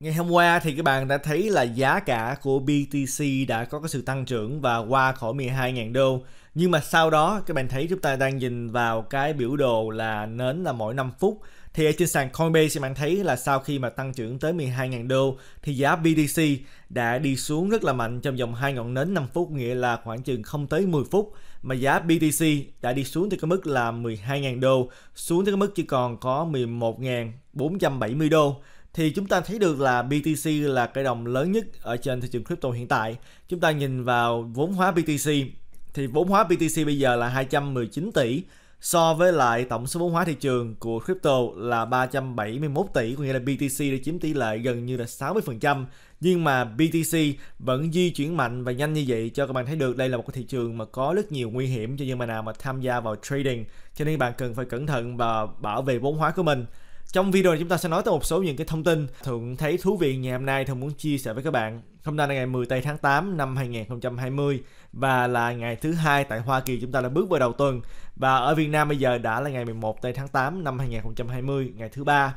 Ngày hôm qua thì các bạn đã thấy là giá cả của BTC đã có cái sự tăng trưởng và qua khỏi 12.000 đô. Nhưng mà sau đó các bạn thấy chúng ta đang nhìn vào cái biểu đồ là nến là mỗi 5 phút. Thì ở trên sàn Coinbase thì bạn thấy là sau khi mà tăng trưởng tới 12.000 đô thì giá BTC đã đi xuống rất là mạnh trong vòng hai ngọn nến 5 phút nghĩa là khoảng chừng không tới 10 phút mà giá BTC đã đi xuống từ cái mức là 12.000 đô xuống tới cái mức chỉ còn có 11.470 đô thì chúng ta thấy được là BTC là cái đồng lớn nhất ở trên thị trường crypto hiện tại. Chúng ta nhìn vào vốn hóa BTC thì vốn hóa BTC bây giờ là 219 tỷ so với lại tổng số vốn hóa thị trường của crypto là 371 tỷ có nghĩa là BTC đã chiếm tỷ lệ gần như là 60% nhưng mà BTC vẫn di chuyển mạnh và nhanh như vậy cho các bạn thấy được đây là một cái thị trường mà có rất nhiều nguy hiểm cho những bạn nào mà tham gia vào trading cho nên bạn cần phải cẩn thận và bảo vệ vốn hóa của mình trong video này chúng ta sẽ nói tới một số những cái thông tin thường thấy thú vị ngày hôm nay Thuận muốn chia sẻ với các bạn. Hôm nay là ngày 10 tây tháng 8 năm 2020 và là ngày thứ hai tại Hoa Kỳ chúng ta đã bước vào đầu tuần và ở Việt Nam bây giờ đã là ngày 11 tây tháng 8 năm 2020, ngày thứ ba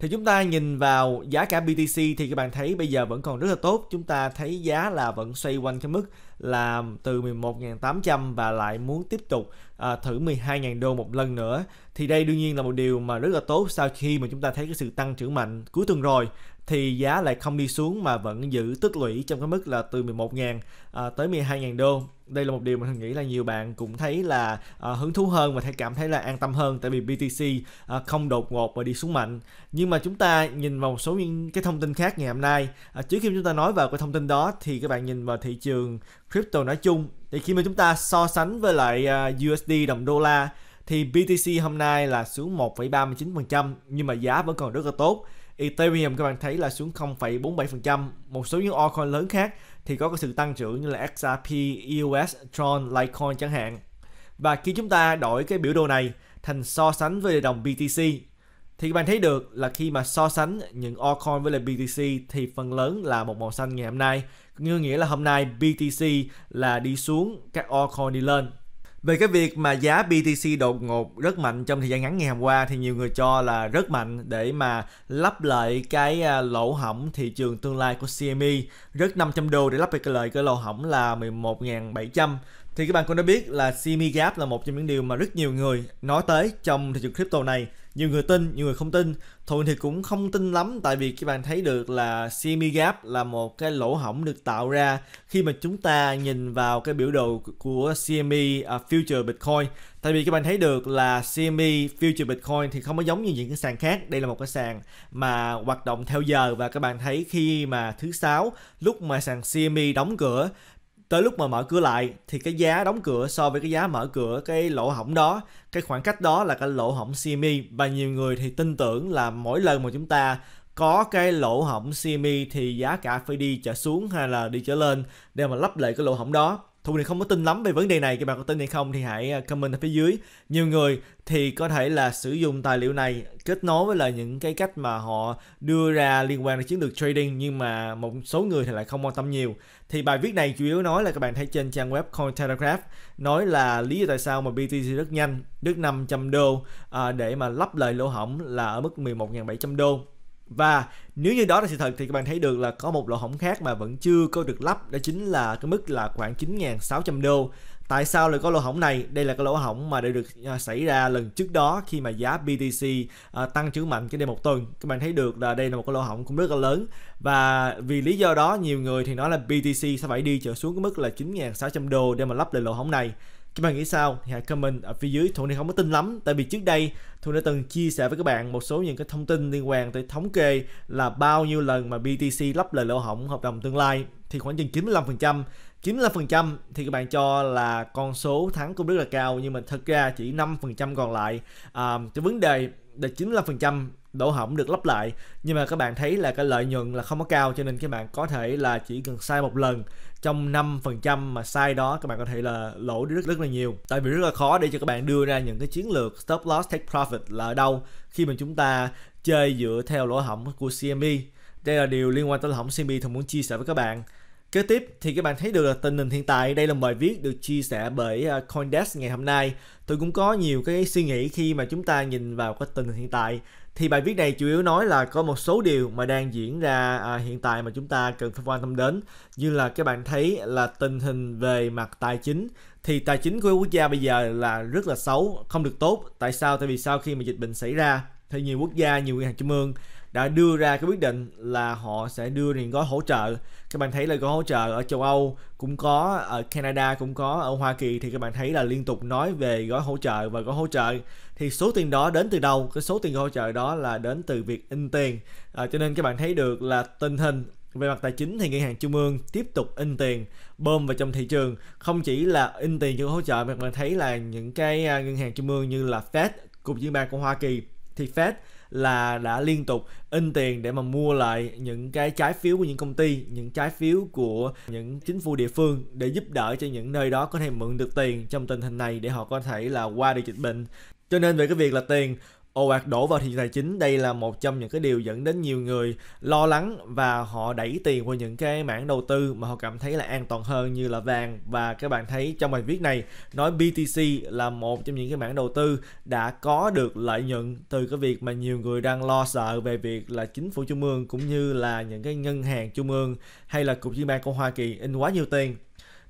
thì chúng ta nhìn vào giá cả BTC thì các bạn thấy bây giờ vẫn còn rất là tốt chúng ta thấy giá là vẫn xoay quanh cái mức là từ 11.800 và lại muốn tiếp tục à, thử 12.000 đô một lần nữa thì đây đương nhiên là một điều mà rất là tốt sau khi mà chúng ta thấy cái sự tăng trưởng mạnh cuối tuần rồi thì giá lại không đi xuống mà vẫn giữ tích lũy trong cái mức là từ 11.000 à, tới 12.000 đô đây là một điều mà mình nghĩ là nhiều bạn cũng thấy là à, hứng thú hơn và thấy cảm thấy là an tâm hơn tại vì BTC à, không đột ngột và đi xuống mạnh nhưng mà chúng ta nhìn vào một số những cái thông tin khác ngày hôm nay à, trước khi chúng ta nói vào cái thông tin đó thì các bạn nhìn vào thị trường crypto nói chung thì khi mà chúng ta so sánh với lại USD đồng đô la thì BTC hôm nay là xuống 1,39% nhưng mà giá vẫn còn rất là tốt Ethereum các bạn thấy là xuống 0,47%. Một số những altcoin lớn khác thì có sự tăng trưởng như là XRP, EOS, Tron, Litecoin chẳng hạn. Và khi chúng ta đổi cái biểu đồ này thành so sánh với đồng BTC thì các bạn thấy được là khi mà so sánh những altcoin với lại BTC thì phần lớn là một màu xanh ngày hôm nay. Như nghĩa là hôm nay BTC là đi xuống, các altcoin đi lên về cái việc mà giá BTC đột ngột rất mạnh trong thời gian ngắn ngày hôm qua thì nhiều người cho là rất mạnh để mà lắp lại cái à, lỗ hỏng thị trường tương lai của CME. Rất 500 đô để lắp lại cái lợi cái lỗ hỏng là 11.700 thì các bạn cũng đã biết là simi gap là một trong những điều mà rất nhiều người nói tới trong thị trường crypto này nhiều người tin nhiều người không tin thuận thì cũng không tin lắm tại vì các bạn thấy được là simi gap là một cái lỗ hổng được tạo ra khi mà chúng ta nhìn vào cái biểu đồ của cme à, future bitcoin tại vì các bạn thấy được là cme future bitcoin thì không có giống như những cái sàn khác đây là một cái sàn mà hoạt động theo giờ và các bạn thấy khi mà thứ sáu lúc mà sàn cme đóng cửa tới lúc mà mở cửa lại thì cái giá đóng cửa so với cái giá mở cửa cái lỗ hổng đó cái khoảng cách đó là cái lỗ hổng CME và nhiều người thì tin tưởng là mỗi lần mà chúng ta có cái lỗ hổng CME thì giá cả phải đi trở xuống hay là đi trở lên để mà lấp lại cái lỗ hổng đó Thu thì không có tin lắm về vấn đề này, các bạn có tin hay không thì hãy à, comment ở phía dưới. Nhiều người thì có thể là sử dụng tài liệu này kết nối với là những cái cách mà họ đưa ra liên quan đến chiến lược trading nhưng mà một số người thì lại không quan tâm nhiều. Thì bài viết này chủ yếu nói là các bạn thấy trên trang web Cointelegraph nói là lý do tại sao mà BTC rất nhanh, đứt 500 đô à, để mà lấp lời lỗ hỏng là ở mức 11.700 đô. Và nếu như đó là sự thật thì các bạn thấy được là có một lỗ hổng khác mà vẫn chưa có được lắp đó chính là cái mức là khoảng 9.600 đô tại sao lại có lỗ hổng này đây là cái lỗ hổng mà đã được à, xảy ra lần trước đó khi mà giá BTC à, tăng trưởng mạnh cái đây một tuần các bạn thấy được là đây là một cái lỗ hổng cũng rất là lớn và vì lý do đó nhiều người thì nói là BTC sẽ phải đi trở xuống cái mức là 9.600 đô để mà lắp lại lỗ hổng này các bạn nghĩ sao thì hãy comment ở phía dưới thuận thì không có tin lắm tại vì trước đây thuận đã từng chia sẻ với các bạn một số những cái thông tin liên quan tới thống kê là bao nhiêu lần mà BTC lắp lời lỗ hỏng hợp đồng tương lai thì khoảng chừng 95% 95% thì các bạn cho là con số thắng cũng rất là cao nhưng mà thật ra chỉ 5% còn lại à, cái vấn đề là 95% lỗ hỏng được lắp lại nhưng mà các bạn thấy là cái lợi nhuận là không có cao cho nên các bạn có thể là chỉ cần sai một lần trong 5% mà sai đó các bạn có thể là lỗ đi rất rất là nhiều tại vì rất là khó để cho các bạn đưa ra những cái chiến lược stop loss take profit là ở đâu khi mà chúng ta chơi dựa theo lỗ hỏng của CME đây là điều liên quan tới lỗ hỏng CME thông muốn chia sẻ với các bạn Kế tiếp thì các bạn thấy được là tình hình hiện tại đây là bài viết được chia sẻ bởi à, Coindesk ngày hôm nay. Tôi cũng có nhiều cái suy nghĩ khi mà chúng ta nhìn vào cái tình hình hiện tại thì bài viết này chủ yếu nói là có một số điều mà đang diễn ra à, hiện tại mà chúng ta cần phải quan tâm đến như là các bạn thấy là tình hình về mặt tài chính thì tài chính của quốc gia bây giờ là rất là xấu không được tốt tại sao tại vì sau khi mà dịch bệnh xảy ra thì nhiều quốc gia nhiều ngân hàng trung ương đã đưa ra cái quyết định là họ sẽ đưa những gói hỗ trợ các bạn thấy là gói hỗ trợ ở châu Âu cũng có ở Canada cũng có ở Hoa Kỳ thì các bạn thấy là liên tục nói về gói hỗ trợ và gói hỗ trợ thì số tiền đó đến từ đâu cái số tiền gói hỗ trợ đó là đến từ việc in tiền à, cho nên các bạn thấy được là tình hình về mặt tài chính thì ngân hàng trung ương tiếp tục in tiền bơm vào trong thị trường không chỉ là in tiền cho hỗ trợ mà các bạn thấy là những cái à, ngân hàng trung ương như là Fed cục dự ban của Hoa Kỳ thì Fed là đã liên tục in tiền để mà mua lại những cái trái phiếu của những công ty những trái phiếu của những chính phủ địa phương để giúp đỡ cho những nơi đó có thể mượn được tiền trong tình hình này để họ có thể là qua được dịch bệnh cho nên về cái việc là tiền ồ ạt đổ vào thị tài chính đây là một trong những cái điều dẫn đến nhiều người lo lắng và họ đẩy tiền vào những cái mảng đầu tư mà họ cảm thấy là an toàn hơn như là vàng và các bạn thấy trong bài viết này nói BTC là một trong những cái mảng đầu tư đã có được lợi nhuận từ cái việc mà nhiều người đang lo sợ về việc là chính phủ trung ương cũng như là những cái ngân hàng trung ương hay là cục dự ban của Hoa Kỳ in quá nhiều tiền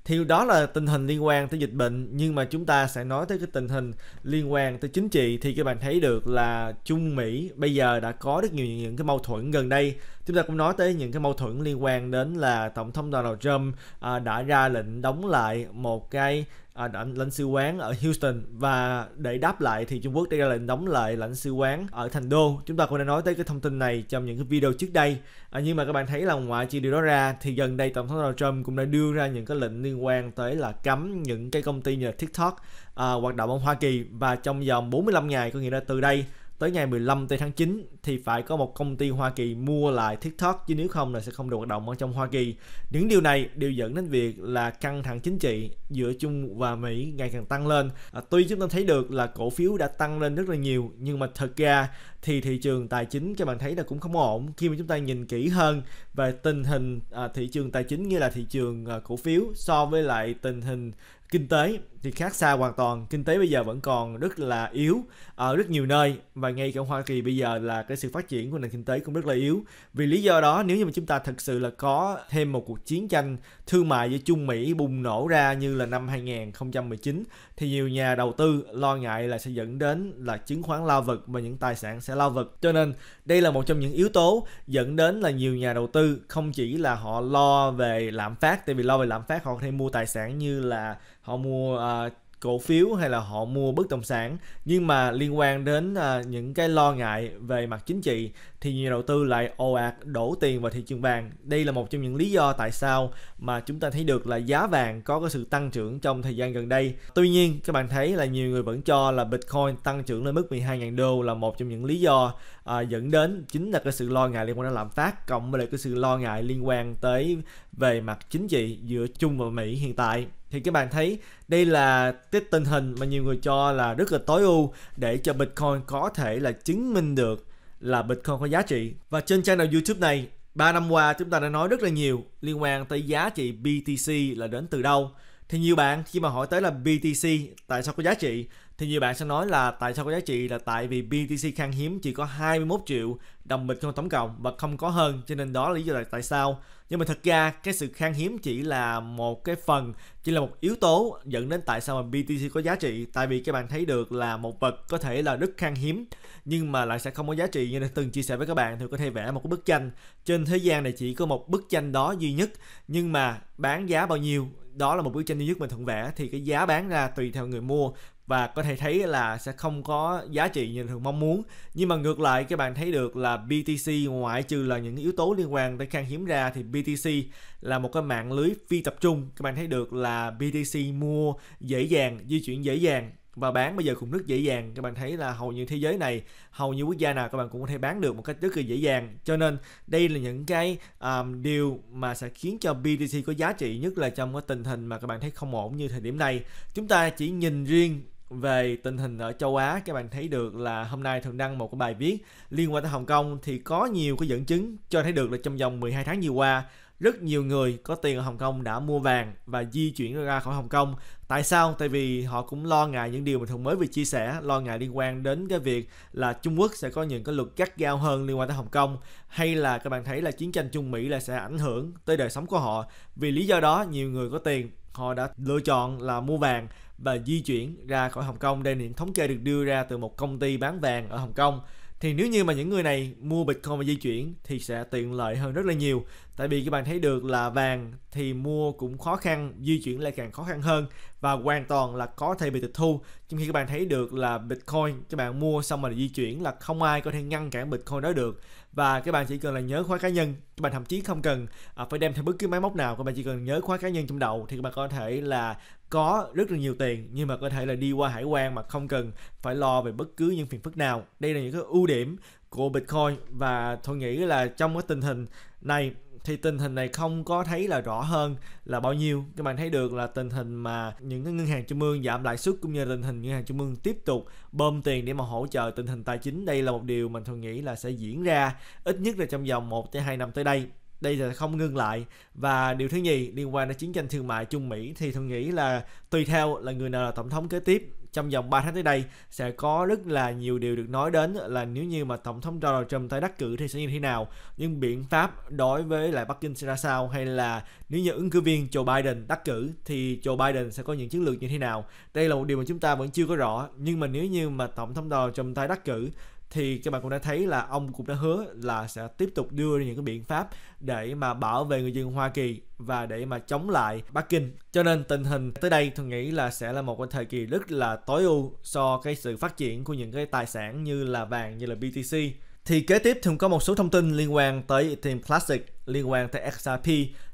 thì đó là tình hình liên quan tới dịch bệnh nhưng mà chúng ta sẽ nói tới cái tình hình liên quan tới chính trị thì các bạn thấy được là Trung Mỹ bây giờ đã có rất nhiều những cái mâu thuẫn gần đây chúng ta cũng nói tới những cái mâu thuẫn liên quan đến là tổng thống Donald Trump à, đã ra lệnh đóng lại một cái à, lãnh sứ quán ở Houston và để đáp lại thì Trung Quốc đã ra lệnh đóng lại lãnh sứ quán ở Thành Đô. Chúng ta cũng đã nói tới cái thông tin này trong những cái video trước đây. À, nhưng mà các bạn thấy là ngoại trừ điều đó ra thì gần đây tổng thống Donald Trump cũng đã đưa ra những cái lệnh liên quan tới là cấm những cái công ty như là TikTok à, hoạt động ở Hoa Kỳ và trong vòng 45 ngày có nghĩa là từ đây tới ngày 15 tây tháng 9 thì phải có một công ty Hoa Kỳ mua lại TikTok chứ nếu không là sẽ không được hoạt động ở trong Hoa Kỳ. Những điều này đều dẫn đến việc là căng thẳng chính trị giữa Trung và Mỹ ngày càng tăng lên. À, tuy chúng ta thấy được là cổ phiếu đã tăng lên rất là nhiều nhưng mà thật ra thì thị trường tài chính các bạn thấy là cũng không ổn khi mà chúng ta nhìn kỹ hơn về tình hình à, thị trường tài chính như là thị trường à, cổ phiếu so với lại tình hình kinh tế thì khác xa hoàn toàn kinh tế bây giờ vẫn còn rất là yếu ở rất nhiều nơi và ngay cả Hoa Kỳ bây giờ là cái sự phát triển của nền kinh tế cũng rất là yếu vì lý do đó nếu như mà chúng ta thực sự là có thêm một cuộc chiến tranh thương mại giữa Trung Mỹ bùng nổ ra như là năm 2019 thì nhiều nhà đầu tư lo ngại là sẽ dẫn đến là chứng khoán lao vực và những tài sản sẽ lao vực cho nên đây là một trong những yếu tố dẫn đến là nhiều nhà đầu tư không chỉ là họ lo về lạm phát tại vì lo về lạm phát họ có thể mua tài sản như là họ mua ờ, cổ phiếu hay là họ mua bất động sản nhưng mà liên quan đến à, những cái lo ngại về mặt chính trị thì nhiều đầu tư lại ồ ạt đổ tiền vào thị trường vàng đây là một trong những lý do tại sao mà chúng ta thấy được là giá vàng có cái sự tăng trưởng trong thời gian gần đây tuy nhiên các bạn thấy là nhiều người vẫn cho là bitcoin tăng trưởng lên mức 12.000 đô là một trong những lý do à, dẫn đến chính là cái sự lo ngại liên quan đến lạm phát cộng với lại cái sự lo ngại liên quan tới về mặt chính trị giữa Trung và Mỹ hiện tại thì các bạn thấy đây là cái tình hình mà nhiều người cho là rất là tối ưu để cho Bitcoin có thể là chứng minh được là Bitcoin có giá trị. Và trên channel YouTube này, 3 năm qua chúng ta đã nói rất là nhiều liên quan tới giá trị BTC là đến từ đâu. Thì nhiều bạn khi mà hỏi tới là BTC tại sao có giá trị thì nhiều bạn sẽ nói là tại sao có giá trị là tại vì BTC khan hiếm chỉ có 21 triệu đồng bịch trong tổng cộng và không có hơn cho nên đó là lý do là tại sao nhưng mà thật ra cái sự khan hiếm chỉ là một cái phần chỉ là một yếu tố dẫn đến tại sao mà BTC có giá trị tại vì các bạn thấy được là một vật có thể là rất khan hiếm nhưng mà lại sẽ không có giá trị như đã từng chia sẻ với các bạn thì có thể vẽ một cái bức tranh trên thế gian này chỉ có một bức tranh đó duy nhất nhưng mà bán giá bao nhiêu đó là một bức tranh duy nhất mình thuận vẽ thì cái giá bán ra tùy theo người mua và có thể thấy là sẽ không có giá trị như thường mong muốn nhưng mà ngược lại các bạn thấy được là BTC ngoại trừ là những yếu tố liên quan tới khan hiếm ra thì BTC là một cái mạng lưới phi tập trung các bạn thấy được là BTC mua dễ dàng di chuyển dễ dàng và bán bây giờ cũng rất dễ dàng các bạn thấy là hầu như thế giới này hầu như quốc gia nào các bạn cũng có thể bán được một cách rất là dễ dàng cho nên đây là những cái um, điều mà sẽ khiến cho BTC có giá trị nhất là trong cái tình hình mà các bạn thấy không ổn như thời điểm này chúng ta chỉ nhìn riêng về tình hình ở châu Á các bạn thấy được là hôm nay thường đăng một cái bài viết liên quan tới Hồng Kông thì có nhiều cái dẫn chứng cho thấy được là trong vòng 12 tháng vừa qua rất nhiều người có tiền ở Hồng Kông đã mua vàng và di chuyển ra khỏi Hồng Kông. Tại sao? Tại vì họ cũng lo ngại những điều mà thường mới vừa chia sẻ, lo ngại liên quan đến cái việc là Trung Quốc sẽ có những cái luật gắt gao hơn liên quan tới Hồng Kông hay là các bạn thấy là chiến tranh Trung Mỹ là sẽ ảnh hưởng tới đời sống của họ. Vì lý do đó, nhiều người có tiền họ đã lựa chọn là mua vàng và di chuyển ra khỏi Hồng Kông. Đây là những thống kê được đưa ra từ một công ty bán vàng ở Hồng Kông. Thì nếu như mà những người này mua Bitcoin và di chuyển thì sẽ tiện lợi hơn rất là nhiều. Tại vì các bạn thấy được là vàng thì mua cũng khó khăn, di chuyển lại càng khó khăn hơn và hoàn toàn là có thể bị tịch thu. Trong khi các bạn thấy được là Bitcoin các bạn mua xong mà di chuyển là không ai có thể ngăn cản Bitcoin đó được và các bạn chỉ cần là nhớ khóa cá nhân các bạn thậm chí không cần à, phải đem theo bất cứ máy móc nào các bạn chỉ cần nhớ khóa cá nhân trong đầu thì các bạn có thể là có rất là nhiều tiền nhưng mà có thể là đi qua hải quan mà không cần phải lo về bất cứ những phiền phức nào đây là những cái ưu điểm của bitcoin và tôi nghĩ là trong cái tình hình này thì tình hình này không có thấy là rõ hơn là bao nhiêu các bạn thấy được là tình hình mà những cái ngân hàng trung ương giảm lãi suất cũng như tình hình ngân hàng trung ương tiếp tục bơm tiền để mà hỗ trợ tình hình tài chính đây là một điều mình thường nghĩ là sẽ diễn ra ít nhất là trong vòng 1 tới 2 năm tới đây đây là không ngưng lại và điều thứ nhì liên quan đến chiến tranh thương mại Trung Mỹ thì tôi nghĩ là tùy theo là người nào là tổng thống kế tiếp trong vòng 3 tháng tới đây sẽ có rất là nhiều điều được nói đến là nếu như mà tổng thống Donald Trump tái đắc cử thì sẽ như thế nào nhưng biện pháp đối với lại Bắc Kinh sẽ ra sao hay là nếu như ứng cử viên Joe Biden đắc cử thì Joe Biden sẽ có những chiến lược như thế nào đây là một điều mà chúng ta vẫn chưa có rõ nhưng mà nếu như mà tổng thống Donald Trump tái đắc cử thì các bạn cũng đã thấy là ông cũng đã hứa là sẽ tiếp tục đưa ra những cái biện pháp để mà bảo vệ người dân Hoa Kỳ và để mà chống lại Bắc Kinh. Cho nên tình hình tới đây tôi nghĩ là sẽ là một cái thời kỳ rất là tối ưu so cái sự phát triển của những cái tài sản như là vàng như là BTC. Thì kế tiếp thì có một số thông tin liên quan tới Ethereum Classic, liên quan tới XRP,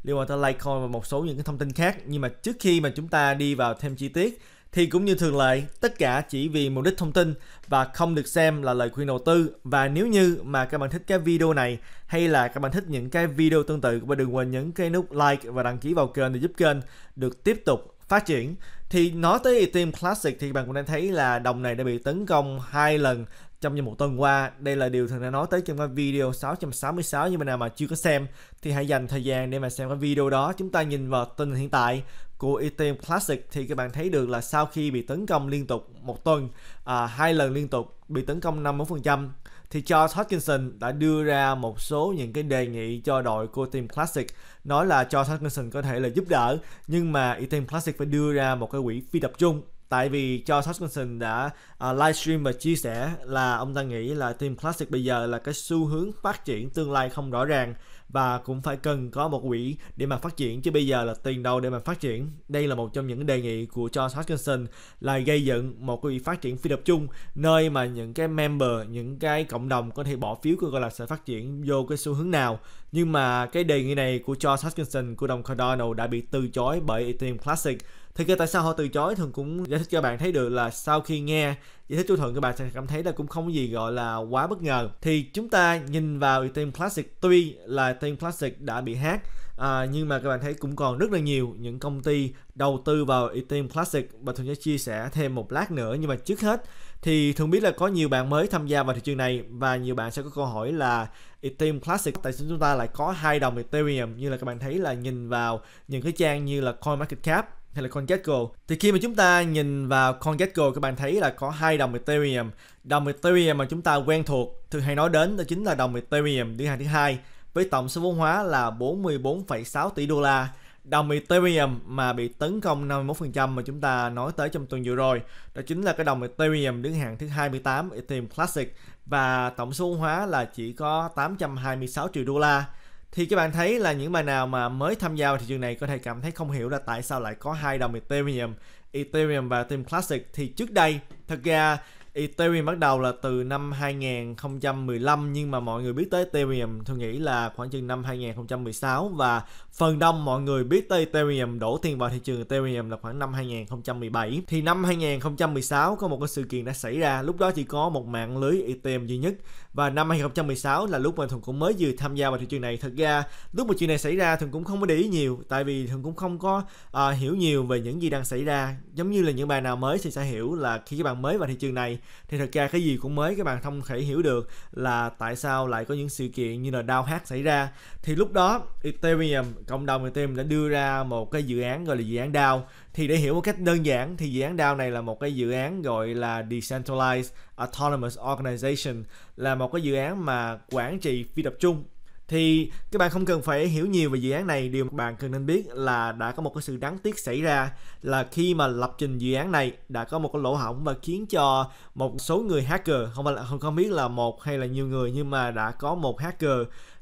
liên quan tới Litecoin và một số những cái thông tin khác. Nhưng mà trước khi mà chúng ta đi vào thêm chi tiết thì cũng như thường lệ, tất cả chỉ vì mục đích thông tin và không được xem là lời khuyên đầu tư. Và nếu như mà các bạn thích cái video này hay là các bạn thích những cái video tương tự, các bạn đừng quên nhấn cái nút like và đăng ký vào kênh để giúp kênh được tiếp tục phát triển thì nói tới Ethereum Classic thì bạn cũng đang thấy là đồng này đã bị tấn công hai lần trong như một tuần qua đây là điều thường đã nói tới trong cái video 666 nhưng mà nào mà chưa có xem thì hãy dành thời gian để mà xem cái video đó chúng ta nhìn vào tình hiện tại của Ethereum Classic thì các bạn thấy được là sau khi bị tấn công liên tục một tuần à, hai lần liên tục bị tấn công 54% thì Charles Hoskinson đã đưa ra một số những cái đề nghị cho đội của Team Classic nói là cho Hoskinson có thể là giúp đỡ nhưng mà Ethereum Classic phải đưa ra một cái quỹ phi tập trung tại vì cho Hoskinson đã uh, livestream và chia sẻ là ông ta nghĩ là Team Classic bây giờ là cái xu hướng phát triển tương lai không rõ ràng và cũng phải cần có một quỹ để mà phát triển chứ bây giờ là tiền đâu để mà phát triển đây là một trong những đề nghị của George Hutchinson là gây dựng một quỹ phát triển phi tập trung nơi mà những cái member những cái cộng đồng có thể bỏ phiếu coi là sẽ phát triển vô cái xu hướng nào nhưng mà cái đề nghị này của George Hutchinson của đồng Cardinal đã bị từ chối bởi Team Classic. Thì cái tại sao họ từ chối thường cũng giải thích cho bạn thấy được là sau khi nghe giải thích chú thuận các bạn sẽ cảm thấy là cũng không có gì gọi là quá bất ngờ. Thì chúng ta nhìn vào Team Classic tuy là Team Classic đã bị hát À, nhưng mà các bạn thấy cũng còn rất là nhiều những công ty đầu tư vào Ethereum Classic và thường sẽ chia sẻ thêm một lát nữa nhưng mà trước hết thì thường biết là có nhiều bạn mới tham gia vào thị trường này và nhiều bạn sẽ có câu hỏi là Ethereum Classic tại sao chúng ta lại có hai đồng Ethereum như là các bạn thấy là nhìn vào những cái trang như là CoinMarketCap hay là CoinGecko thì khi mà chúng ta nhìn vào CoinGecko các bạn thấy là có hai đồng Ethereum đồng Ethereum mà chúng ta quen thuộc thường hay nói đến đó chính là đồng Ethereum thứ hai thứ hai với tổng số vốn hóa là 44,6 tỷ đô la đồng Ethereum mà bị tấn công 51% mà chúng ta nói tới trong tuần vừa rồi đó chính là cái đồng Ethereum đứng hàng thứ 28 Ethereum Classic và tổng số vốn hóa là chỉ có 826 triệu đô la. Thì các bạn thấy là những bài nào mà mới tham gia vào thị trường này có thể cảm thấy không hiểu là tại sao lại có hai đồng Ethereum, Ethereum và team Classic thì trước đây thật ra Ethereum bắt đầu là từ năm 2015 nhưng mà mọi người biết tới Ethereum tôi nghĩ là khoảng chừng năm 2016 và phần đông mọi người biết tới Ethereum đổ tiền vào thị trường Ethereum là khoảng năm 2017. Thì năm 2016 có một cái sự kiện đã xảy ra, lúc đó chỉ có một mạng lưới Ethereum duy nhất và năm 2016 là lúc mà thường cũng mới vừa tham gia vào thị trường này thật ra lúc mà chuyện này xảy ra Thuận cũng không có để ý nhiều tại vì thường cũng không có uh, hiểu nhiều về những gì đang xảy ra giống như là những bạn nào mới thì sẽ hiểu là khi các bạn mới vào thị trường này thì thật ra cái gì cũng mới các bạn không thể hiểu được là tại sao lại có những sự kiện như là đau hát xảy ra thì lúc đó Ethereum cộng đồng Ethereum đã đưa ra một cái dự án gọi là dự án đau thì để hiểu một cách đơn giản thì dự án DAO này là một cái dự án gọi là Decentralized Autonomous Organization là một cái dự án mà quản trị phi tập trung thì các bạn không cần phải hiểu nhiều về dự án này điều bạn cần nên biết là đã có một cái sự đáng tiếc xảy ra là khi mà lập trình dự án này đã có một cái lỗ hỏng và khiến cho một số người hacker không phải là không không biết là một hay là nhiều người nhưng mà đã có một hacker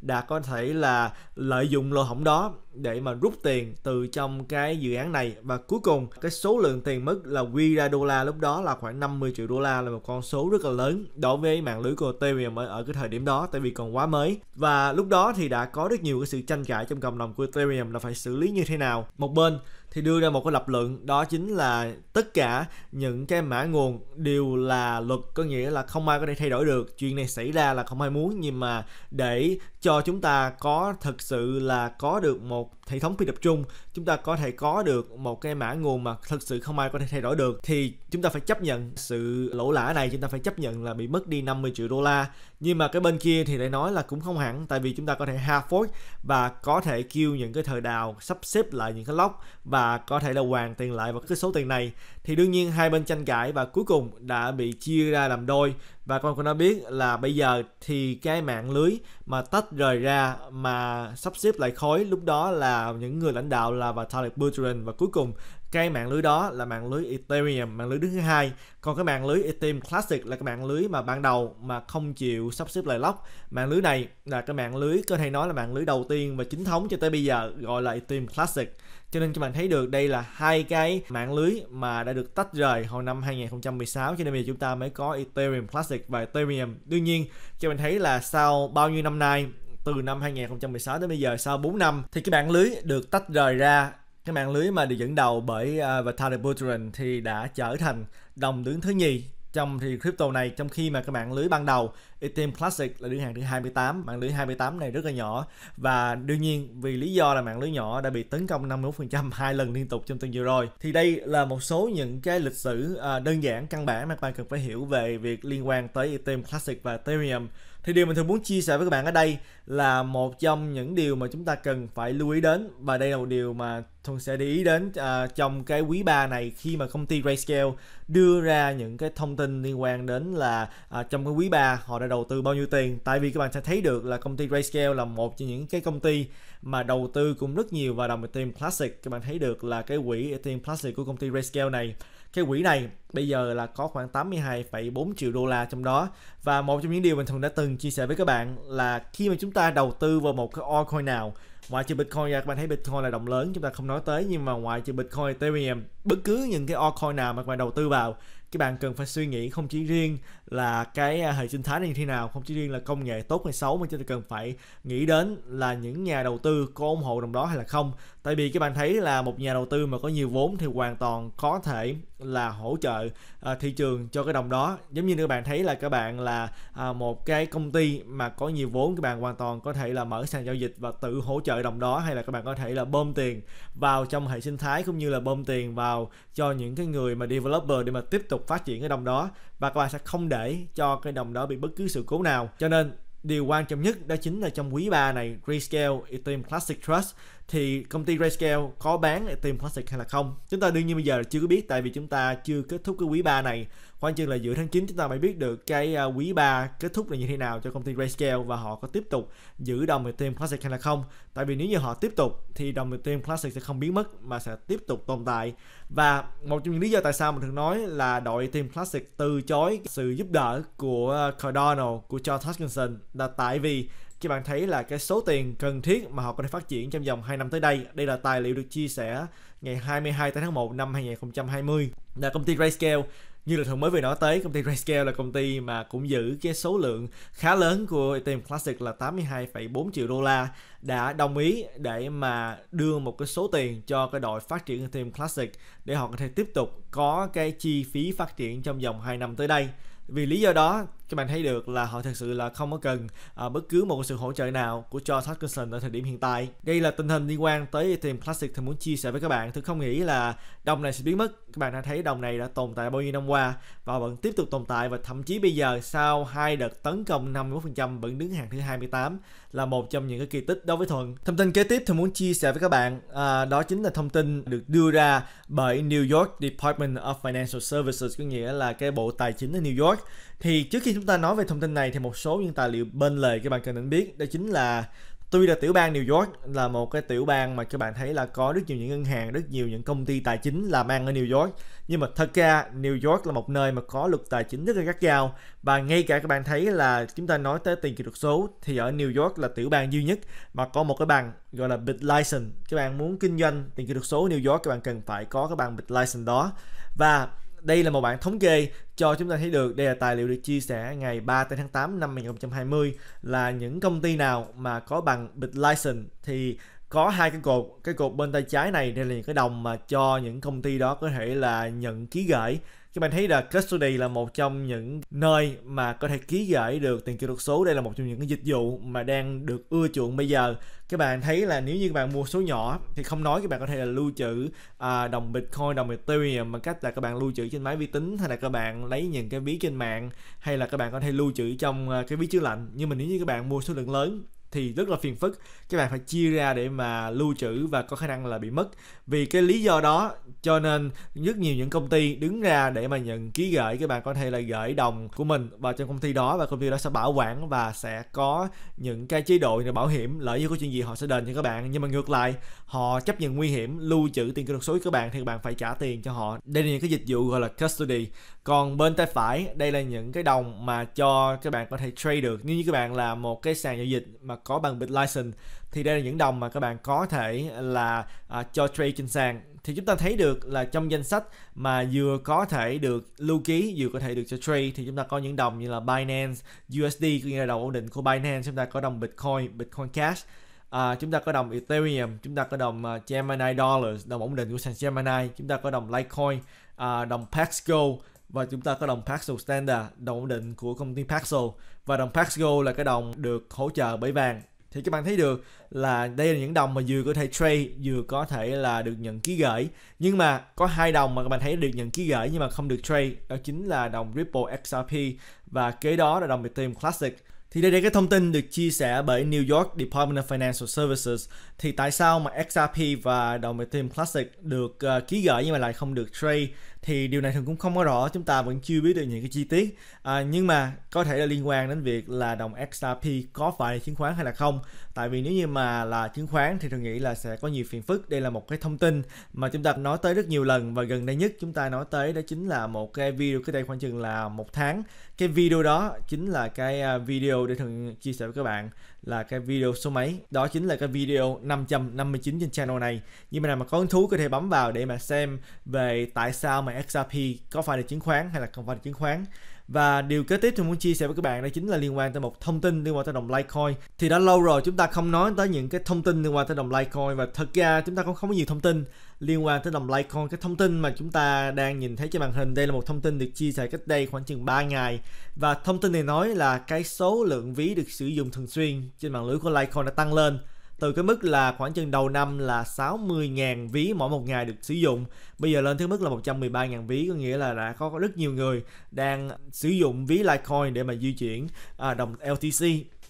đạt có thể là lợi dụng lỗ hổng đó để mà rút tiền từ trong cái dự án này và cuối cùng cái số lượng tiền mất là quy ra đô la lúc đó là khoảng 50 triệu đô la là một con số rất là lớn đối với mạng lưới của Ethereum ở cái thời điểm đó tại vì còn quá mới và lúc đó thì đã có rất nhiều cái sự tranh cãi trong cộng đồng của Ethereum là phải xử lý như thế nào một bên thì đưa ra một cái lập luận đó chính là tất cả những cái mã nguồn đều là luật có nghĩa là không ai có thể thay đổi được chuyện này xảy ra là không ai muốn nhưng mà để cho chúng ta có thực sự là có được một hệ thống phi tập trung chúng ta có thể có được một cái mã nguồn mà thực sự không ai có thể thay đổi được thì chúng ta phải chấp nhận sự lỗ lã này chúng ta phải chấp nhận là bị mất đi 50 triệu đô la nhưng mà cái bên kia thì lại nói là cũng không hẳn tại vì chúng ta có thể half fork và có thể kêu những cái thời đào sắp xếp lại những cái lóc và có thể là hoàn tiền lại vào cái số tiền này thì đương nhiên hai bên tranh cãi và cuối cùng đã bị chia ra làm đôi và con cũng đã biết là bây giờ thì cái mạng lưới mà tách rời ra mà sắp xếp lại khối lúc đó là những người lãnh đạo là Vitalik Buterin và cuối cùng cái mạng lưới đó là mạng lưới Ethereum, mạng lưới thứ hai. Còn cái mạng lưới Ethereum Classic là cái mạng lưới mà ban đầu mà không chịu sắp xếp lại lóc. Mạng lưới này là cái mạng lưới có thể nói là mạng lưới đầu tiên và chính thống cho tới bây giờ gọi là Ethereum Classic cho nên các bạn thấy được đây là hai cái mạng lưới mà đã được tách rời hồi năm 2016 cho nên bây giờ chúng ta mới có Ethereum Classic và Ethereum đương nhiên các bạn thấy là sau bao nhiêu năm nay từ năm 2016 đến bây giờ sau 4 năm thì cái mạng lưới được tách rời ra cái mạng lưới mà được dẫn đầu bởi uh, à, Vitalik Buterin thì đã trở thành đồng đứng thứ nhì trong thì crypto này trong khi mà các bạn lưới ban đầu Ethereum Classic là đứng hàng thứ 28 mạng lưới 28 này rất là nhỏ và đương nhiên vì lý do là mạng lưới nhỏ đã bị tấn công 51% hai lần liên tục trong tuần vừa rồi thì đây là một số những cái lịch sử à, đơn giản căn bản mà các bạn cần phải hiểu về việc liên quan tới Ethereum Classic và Ethereum thì điều mình thường muốn chia sẻ với các bạn ở đây là một trong những điều mà chúng ta cần phải lưu ý đến và đây là một điều mà thường sẽ để ý đến uh, trong cái quý 3 này khi mà công ty Grayscale đưa ra những cái thông tin liên quan đến là uh, trong cái quý 3 họ đã đầu tư bao nhiêu tiền tại vì các bạn sẽ thấy được là công ty Grayscale là một trong những cái công ty mà đầu tư cũng rất nhiều vào đồng Ethereum Classic các bạn thấy được là cái quỹ Ethereum Classic của công ty Grayscale này cái quỹ này bây giờ là có khoảng 82,4 triệu đô la trong đó và một trong những điều mình thường đã từng chia sẻ với các bạn là khi mà chúng ta đầu tư vào một cái altcoin nào ngoại trừ Bitcoin ra các bạn thấy Bitcoin là đồng lớn chúng ta không nói tới nhưng mà ngoại trừ Bitcoin Ethereum bất cứ những cái altcoin nào mà các bạn đầu tư vào các bạn cần phải suy nghĩ không chỉ riêng là cái à, hệ sinh thái này như thế nào không chỉ riêng là công nghệ tốt hay xấu mà chúng ta cần phải nghĩ đến là những nhà đầu tư có ủng hộ đồng đó hay là không tại vì các bạn thấy là một nhà đầu tư mà có nhiều vốn thì hoàn toàn có thể là hỗ trợ À, thị trường cho cái đồng đó giống như các bạn thấy là các bạn là à, một cái công ty mà có nhiều vốn các bạn hoàn toàn có thể là mở sàn giao dịch và tự hỗ trợ đồng đó hay là các bạn có thể là bơm tiền vào trong hệ sinh thái cũng như là bơm tiền vào cho những cái người mà developer để mà tiếp tục phát triển cái đồng đó và các bạn sẽ không để cho cái đồng đó bị bất cứ sự cố nào cho nên điều quan trọng nhất đó chính là trong quý 3 này Rescale Ethereum Classic Trust thì công ty Grayscale có bán Ethereum Classic hay là không chúng ta đương nhiên bây giờ là chưa có biết tại vì chúng ta chưa kết thúc cái quý 3 này Quan chừng là giữa tháng 9 chúng ta mới biết được cái à, quý 3 kết thúc là như thế nào cho công ty Grayscale và họ có tiếp tục giữ đồng Ethereum Classic hay là không tại vì nếu như họ tiếp tục thì đồng Ethereum Classic sẽ không biến mất mà sẽ tiếp tục tồn tại và một trong những lý do tại sao mình thường nói là đội Ethereum Classic từ chối sự giúp đỡ của à, Cardano của Charles Hutchinson là tại vì cho bạn thấy là cái số tiền cần thiết mà họ có thể phát triển trong vòng 2 năm tới đây. Đây là tài liệu được chia sẻ ngày 22 tháng 1 năm 2020 là công ty Grayscale như là thường mới vừa nói tới công ty Grayscale là công ty mà cũng giữ cái số lượng khá lớn của Ethereum Classic là 82,4 triệu đô la đã đồng ý để mà đưa một cái số tiền cho cái đội phát triển Ethereum Classic để họ có thể tiếp tục có cái chi phí phát triển trong vòng 2 năm tới đây. Vì lý do đó các bạn thấy được là họ thật sự là không có cần à, bất cứ một sự hỗ trợ nào của cho Hutchinson ở thời điểm hiện tại. Đây là tình hình liên quan tới tiền Classic thì muốn chia sẻ với các bạn. Tôi không nghĩ là đồng này sẽ biến mất. Các bạn đã thấy đồng này đã tồn tại bao nhiêu năm qua và vẫn tiếp tục tồn tại và thậm chí bây giờ sau hai đợt tấn công 51% vẫn đứng hàng thứ 28 là một trong những cái kỳ tích đối với Thuận. Thông tin kế tiếp tôi muốn chia sẻ với các bạn à, đó chính là thông tin được đưa ra bởi New York Department of Financial Services có nghĩa là cái bộ tài chính ở New York. Thì trước khi chúng ta nói về thông tin này thì một số những tài liệu bên lề các bạn cần nên biết đó chính là tuy là tiểu bang New York là một cái tiểu bang mà các bạn thấy là có rất nhiều những ngân hàng, rất nhiều những công ty tài chính làm ăn ở New York. Nhưng mà thật ra New York là một nơi mà có luật tài chính rất là gắt gao và ngay cả các bạn thấy là chúng ta nói tới tiền kỹ thuật số thì ở New York là tiểu bang duy nhất mà có một cái bằng gọi là bit license. Các bạn muốn kinh doanh tiền kỹ thuật số New York các bạn cần phải có cái bằng bit license đó. Và đây là một bản thống kê cho chúng ta thấy được đây là tài liệu được chia sẻ ngày 3 tháng 8 năm 2020 là những công ty nào mà có bằng bit license thì có hai cái cột cái cột bên tay trái này đây là những cái đồng mà cho những công ty đó có thể là nhận ký gửi các bạn thấy là custody là một trong những nơi mà có thể ký gửi được tiền kỹ thuật số đây là một trong những cái dịch vụ mà đang được ưa chuộng bây giờ các bạn thấy là nếu như các bạn mua số nhỏ thì không nói các bạn có thể là lưu trữ à, đồng bitcoin đồng ethereum bằng cách là các bạn lưu trữ trên máy vi tính hay là các bạn lấy những cái ví trên mạng hay là các bạn có thể lưu trữ trong à, cái ví chứa lạnh nhưng mà nếu như các bạn mua số lượng lớn thì rất là phiền phức các bạn phải chia ra để mà lưu trữ và có khả năng là bị mất vì cái lý do đó cho nên rất nhiều những công ty đứng ra để mà nhận ký gửi các bạn có thể là gửi đồng của mình vào trong công ty đó và công ty đó sẽ bảo quản và sẽ có những cái chế độ như bảo hiểm lỡ như có chuyện gì họ sẽ đền cho các bạn nhưng mà ngược lại họ chấp nhận nguy hiểm lưu trữ tiền kỹ thuật số của các bạn thì các bạn phải trả tiền cho họ đây là những cái dịch vụ gọi là custody còn bên tay phải đây là những cái đồng mà cho các bạn có thể trade được nếu như các bạn là một cái sàn giao dịch mà có bằng bit license thì đây là những đồng mà các bạn có thể là à, cho trade trên sàn thì chúng ta thấy được là trong danh sách mà vừa có thể được lưu ký vừa có thể được cho trade thì chúng ta có những đồng như là Binance USD có nghĩa là đồng ổn định của Binance chúng ta có đồng Bitcoin Bitcoin Cash à, chúng ta có đồng Ethereum chúng ta có đồng uh, Gemini Dollars đồng ổn định của sàn Gemini chúng ta có đồng Litecoin à, đồng Paxgo và chúng ta có đồng Paxos Standard, đồng ổn định của công ty Paxo và đồng Paxgo là cái đồng được hỗ trợ bởi vàng. Thì các bạn thấy được là đây là những đồng mà vừa có thể trade, vừa có thể là được nhận ký gửi. Nhưng mà có hai đồng mà các bạn thấy được nhận ký gửi nhưng mà không được trade, đó chính là đồng Ripple XRP và kế đó là đồng Ethereum Classic. Thì đây là cái thông tin được chia sẻ bởi New York Department of Financial Services. Thì tại sao mà XRP và đồng Ethereum Classic được uh, ký gửi nhưng mà lại không được trade thì điều này thường cũng không có rõ chúng ta vẫn chưa biết được những cái chi tiết à, nhưng mà có thể là liên quan đến việc là đồng XRP có phải là chứng khoán hay là không tại vì nếu như mà là chứng khoán thì thường nghĩ là sẽ có nhiều phiền phức đây là một cái thông tin mà chúng ta nói tới rất nhiều lần và gần đây nhất chúng ta nói tới đó chính là một cái video cái đây khoảng chừng là một tháng cái video đó chính là cái à, video để thường chia sẻ với các bạn là cái video số mấy đó chính là cái video 559 trên channel này nhưng mà nào mà có hứng thú có thể bấm vào để mà xem về tại sao mà XRP có phải là chứng khoán hay là không phải là chứng khoán và điều kế tiếp tôi muốn chia sẻ với các bạn đó chính là liên quan tới một thông tin liên quan tới đồng Litecoin thì đã lâu rồi chúng ta không nói tới những cái thông tin liên quan tới đồng Litecoin và thật ra chúng ta cũng không có nhiều thông tin liên quan tới đồng Litecoin cái thông tin mà chúng ta đang nhìn thấy trên màn hình đây là một thông tin được chia sẻ cách đây khoảng chừng 3 ngày và thông tin này nói là cái số lượng ví được sử dụng thường xuyên trên mạng lưới của Litecoin đã tăng lên từ cái mức là khoảng chừng đầu năm là 60.000 ví mỗi một ngày được sử dụng bây giờ lên tới mức là 113.000 ví có nghĩa là đã có rất nhiều người đang sử dụng ví Litecoin để mà di chuyển à, đồng LTC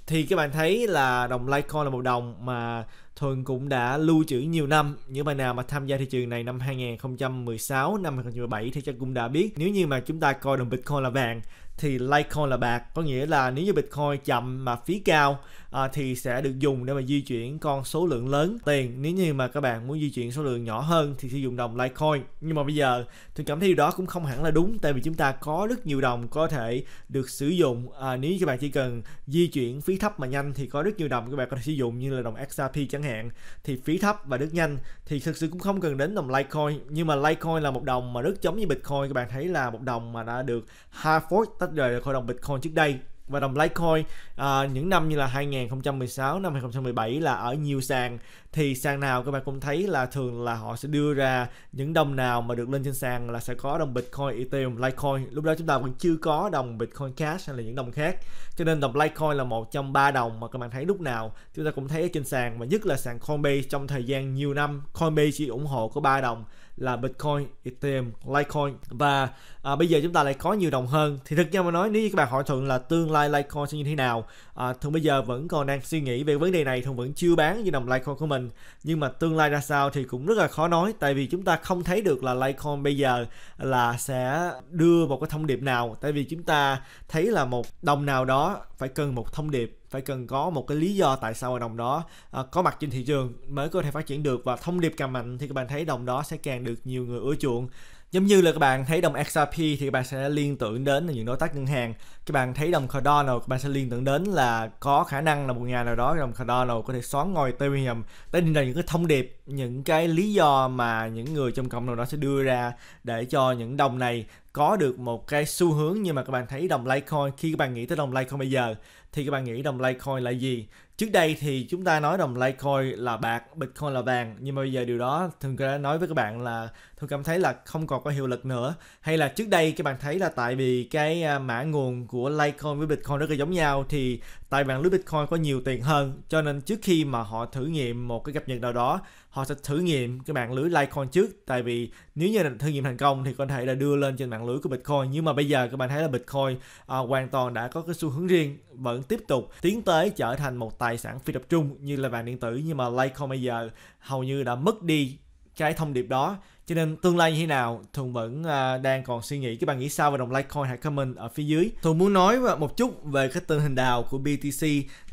thì các bạn thấy là đồng Litecoin là một đồng mà Thuận cũng đã lưu trữ nhiều năm. Những bạn nào mà tham gia thị trường này năm 2016, năm 2017 thì chắc cũng đã biết. Nếu như mà chúng ta coi đồng Bitcoin là vàng thì Litecoin là bạc có nghĩa là nếu như Bitcoin chậm mà phí cao à, thì sẽ được dùng để mà di chuyển con số lượng lớn tiền nếu như mà các bạn muốn di chuyển số lượng nhỏ hơn thì sử dụng đồng Litecoin nhưng mà bây giờ tôi cảm thấy điều đó cũng không hẳn là đúng tại vì chúng ta có rất nhiều đồng có thể được sử dụng à, nếu như các bạn chỉ cần di chuyển phí thấp mà nhanh thì có rất nhiều đồng các bạn có thể sử dụng như là đồng XRP chẳng hạn thì phí thấp và đứt nhanh thì thực sự cũng không cần đến đồng Litecoin nhưng mà Litecoin là một đồng mà rất giống như Bitcoin các bạn thấy là một đồng mà đã được Hartford tách rời khỏi đồng Bitcoin trước đây và đồng Litecoin à, những năm như là 2016, năm 2017 là ở nhiều sàn thì sàn nào các bạn cũng thấy là thường là họ sẽ đưa ra những đồng nào mà được lên trên sàn là sẽ có đồng Bitcoin, Ethereum, Litecoin. Lúc đó chúng ta vẫn chưa có đồng Bitcoin Cash hay là những đồng khác. Cho nên đồng Litecoin là một trong ba đồng mà các bạn thấy lúc nào chúng ta cũng thấy ở trên sàn và nhất là sàn Coinbase trong thời gian nhiều năm Coinbase chỉ ủng hộ có ba đồng là Bitcoin, Ethereum, Litecoin và à, bây giờ chúng ta lại có nhiều đồng hơn thì thực ra mà nói nếu như các bạn hỏi thuận là tương lai litecoin sẽ như thế nào à, thường bây giờ vẫn còn đang suy nghĩ về vấn đề này thường vẫn chưa bán như đồng litecoin của mình nhưng mà tương lai ra sao thì cũng rất là khó nói tại vì chúng ta không thấy được là litecoin bây giờ là sẽ đưa một cái thông điệp nào tại vì chúng ta thấy là một đồng nào đó phải cần một thông điệp phải cần có một cái lý do tại sao mà đồng đó à, có mặt trên thị trường mới có thể phát triển được và thông điệp càng mạnh thì các bạn thấy đồng đó sẽ càng được nhiều người ưa chuộng Giống như là các bạn thấy đồng XRP thì các bạn sẽ liên tưởng đến là những đối tác ngân hàng. Các bạn thấy đồng Cardano các bạn sẽ liên tưởng đến là có khả năng là một nhà nào đó đồng Cardano có thể xoán ngôi Ethereum. Đây là những cái thông điệp, những cái lý do mà những người trong cộng đồng đó sẽ đưa ra để cho những đồng này có được một cái xu hướng nhưng mà các bạn thấy đồng Litecoin khi các bạn nghĩ tới đồng Litecoin bây giờ thì các bạn nghĩ đồng Litecoin là gì? trước đây thì chúng ta nói đồng Litecoin là bạc, Bitcoin là vàng nhưng mà bây giờ điều đó thường đã nói với các bạn là thường cảm thấy là không còn có hiệu lực nữa hay là trước đây các bạn thấy là tại vì cái à, mã nguồn của Litecoin với Bitcoin rất là giống nhau thì tại bạn lưới Bitcoin có nhiều tiền hơn cho nên trước khi mà họ thử nghiệm một cái cập nhật nào đó họ sẽ thử nghiệm cái mạng lưới Litecoin trước tại vì nếu như là thử nghiệm thành công thì có thể là đưa lên trên mạng lưới của Bitcoin nhưng mà bây giờ các bạn thấy là Bitcoin à, hoàn toàn đã có cái xu hướng riêng vẫn tiếp tục tiến tới trở thành một tài sản phi tập trung như là vàng điện tử nhưng mà Litecoin bây giờ hầu như đã mất đi cái thông điệp đó cho nên tương lai như thế nào thường vẫn uh, đang còn suy nghĩ các bạn nghĩ sao về đồng Litecoin hãy comment ở phía dưới thường muốn nói một chút về cái tình hình đào của BTC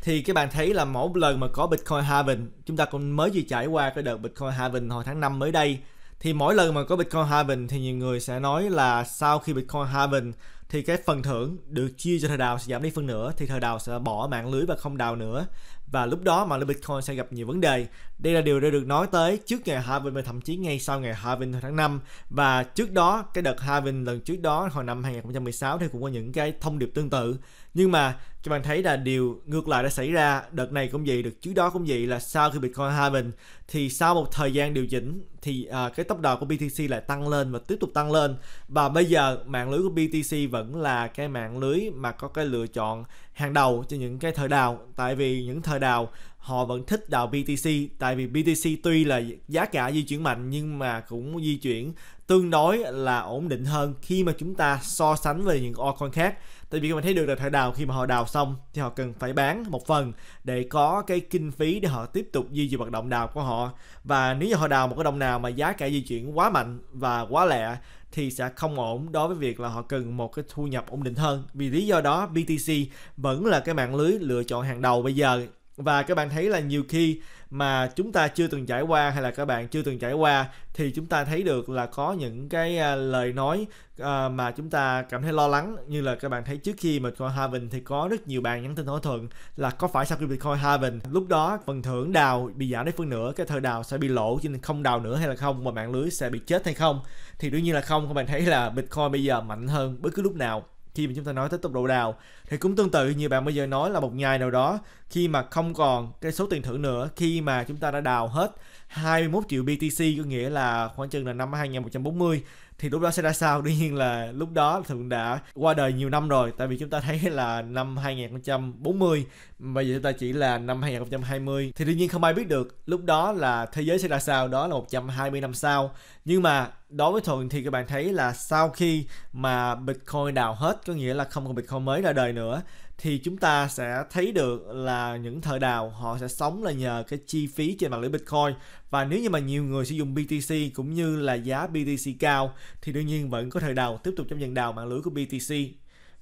thì các bạn thấy là mỗi lần mà có Bitcoin halving chúng ta cũng mới vừa trải qua cái đợt Bitcoin halving hồi tháng 5 mới đây thì mỗi lần mà có Bitcoin halving thì nhiều người sẽ nói là sau khi Bitcoin halving thì cái phần thưởng được chia cho thời đào sẽ giảm đi phân nửa thì thời đào sẽ bỏ mạng lưới và không đào nữa và lúc đó mà lượng Bitcoin sẽ gặp nhiều vấn đề đây là điều đã được nói tới trước ngày halving và thậm chí ngay sau ngày halving tháng 5 và trước đó cái đợt halving lần trước đó hồi năm 2016 thì cũng có những cái thông điệp tương tự. Nhưng mà các bạn thấy là điều ngược lại đã xảy ra đợt này cũng vậy được trước đó cũng vậy là sau khi Bitcoin halving thì sau một thời gian điều chỉnh thì à, cái tốc độ của BTC lại tăng lên và tiếp tục tăng lên và bây giờ mạng lưới của BTC vẫn là cái mạng lưới mà có cái lựa chọn hàng đầu cho những cái thời đào tại vì những thời đào họ vẫn thích đào BTC tại vì BTC tuy là giá cả di chuyển mạnh nhưng mà cũng di chuyển tương đối là ổn định hơn khi mà chúng ta so sánh với những altcoin khác tại vì các bạn thấy được là thợ đào khi mà họ đào xong thì họ cần phải bán một phần để có cái kinh phí để họ tiếp tục duy trì hoạt động đào của họ và nếu như họ đào một cái đồng nào mà giá cả di chuyển quá mạnh và quá lẹ thì sẽ không ổn đối với việc là họ cần một cái thu nhập ổn định hơn vì lý do đó BTC vẫn là cái mạng lưới lựa chọn hàng đầu bây giờ và các bạn thấy là nhiều khi mà chúng ta chưa từng trải qua hay là các bạn chưa từng trải qua thì chúng ta thấy được là có những cái à, lời nói à, mà chúng ta cảm thấy lo lắng như là các bạn thấy trước khi mà coi Haven thì có rất nhiều bạn nhắn tin thỏa thuận là có phải sau khi bị Bitcoin Haven lúc đó phần thưởng đào bị giảm đến phân nửa cái thời đào sẽ bị lỗ cho nên không đào nữa hay là không mà mạng lưới sẽ bị chết hay không thì đương nhiên là không các bạn thấy là Bitcoin bây giờ mạnh hơn bất cứ lúc nào khi mà chúng ta nói tới tốc độ đào thì cũng tương tự như bạn bây giờ nói là một ngày nào đó khi mà không còn cái số tiền thưởng nữa khi mà chúng ta đã đào hết 21 triệu BTC có nghĩa là khoảng chừng là năm 2140 thì lúc đó sẽ ra sao đương nhiên là lúc đó thường đã qua đời nhiều năm rồi tại vì chúng ta thấy là năm 2040 bây giờ chúng ta chỉ là năm 2020 thì đương nhiên không ai biết được lúc đó là thế giới sẽ ra sao đó là 120 năm sau nhưng mà đối với thuận thì các bạn thấy là sau khi mà bitcoin đào hết có nghĩa là không còn bitcoin mới ra đời nữa thì chúng ta sẽ thấy được là những thợ đào họ sẽ sống là nhờ cái chi phí trên mạng lưới Bitcoin và nếu như mà nhiều người sử dụng BTC cũng như là giá BTC cao thì đương nhiên vẫn có thợ đào tiếp tục trong nhận đào mạng lưới của BTC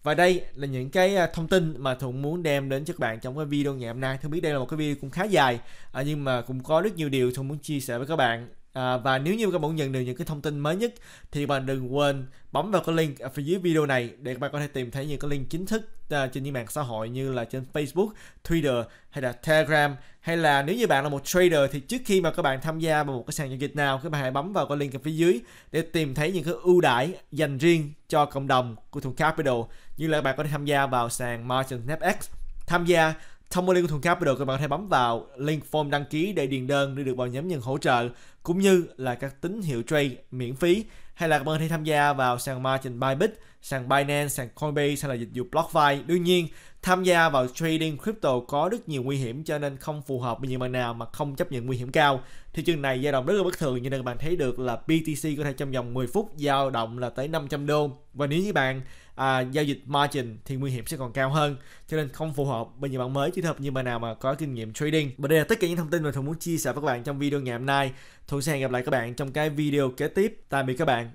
và đây là những cái à, thông tin mà Thuận muốn đem đến cho các bạn trong cái video ngày hôm nay. Thuận biết đây là một cái video cũng khá dài à, nhưng mà cũng có rất nhiều điều Thuận muốn chia sẻ với các bạn À, và nếu như các bạn muốn nhận được những cái thông tin mới nhất thì bạn đừng quên bấm vào cái link ở phía dưới video này để các bạn có thể tìm thấy những cái link chính thức uh, trên những mạng xã hội như là trên Facebook, Twitter hay là Telegram hay là nếu như bạn là một trader thì trước khi mà các bạn tham gia vào một cái sàn giao dịch nào các bạn hãy bấm vào cái link ở phía dưới để tìm thấy những cái ưu đãi dành riêng cho cộng đồng của Thuận Capital như là bạn có thể tham gia vào sàn Margin FX tham gia Thông qua link của Thuận Capital, các bạn có thể bấm vào link form đăng ký để điền đơn để được vào nhóm nhân hỗ trợ, cũng như là các tín hiệu trade miễn phí. Hay là các bạn có thể tham gia vào sàn margin Bybit, sàn Binance, sàn Coinbase hay là dịch vụ BlockFi. Đương nhiên, tham gia vào trading crypto có rất nhiều nguy hiểm cho nên không phù hợp với những bạn nào mà không chấp nhận nguy hiểm cao. Thị trường này dao động rất là bất thường như nên các bạn thấy được là BTC có thể trong vòng 10 phút dao động là tới 500 đô. Và nếu như bạn à, giao dịch margin thì nguy hiểm sẽ còn cao hơn cho nên không phù hợp với những bạn mới chứ hợp như bạn nào mà có kinh nghiệm trading và đây là tất cả những thông tin mà thuận muốn chia sẻ với các bạn trong video ngày hôm nay thuận sẽ hẹn gặp lại các bạn trong cái video kế tiếp tạm biệt các bạn